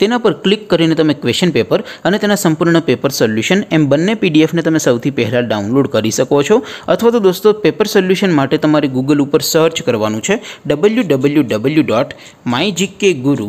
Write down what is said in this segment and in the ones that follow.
તેના પર ક્લિક કરીને તમે ક્વેશ્ચન પેપર અને તેના સંપૂર્ણ પેપર સોલ્યુશન એમ બંને પીડીએફને તમે સૌથી પહેલાં ડાઉનલોડ કરી શકો છો અથવા તો દોસ્તો પેપર સોલ્યુશન માટે તમારે ગૂગલ ઉપર સર્ચ કરવાનું છે W W W dot my GK guru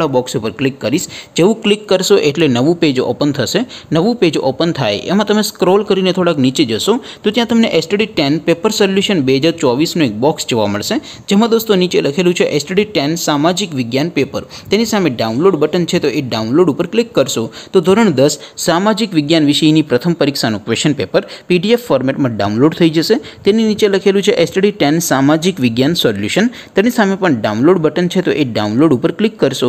નીચેવાળા બોક્સ ઉપર ક્લિક કરીશ જેવું ક્લિક કરશો એટલે નવું પેજ ઓપન થશે નવું પેજ ઓપન થાય એમાં તમે સ્ક્રોલ કરીને થોડાક નીચે જશો તો ત્યાં તમને એસટડી ટેન પેપર સોલ્યુશન બે હજાર ચોવીસનું એક બોક્સ જોવા મળશે જેમાં દોસ્તો નીચે લખેલું છે એસટડી ટેન સામાજિક વિજ્ઞાન પેપર તેની સામે ડાઉનલોડ બટન છે તો એ ડાઉનલોડ ઉપર ક્લિક કરશો તો ધોરણ દસ સામાજિક વિજ્ઞાન વિષયની પ્રથમ પરીક્ષાનું ક્વેશ્ચન પેપર પીડીએફ ફોર્મેટમાં ડાઉનલોડ થઈ જશે તેની નીચે લખેલું છે એસટડી ટેન સામાજિક વિજ્ઞાન સોલ્યુશન તેની સામે પણ ડાઉનલોડ બટન છે તો એ ડાઉનલોડ ઉપર ક્લિક કરશો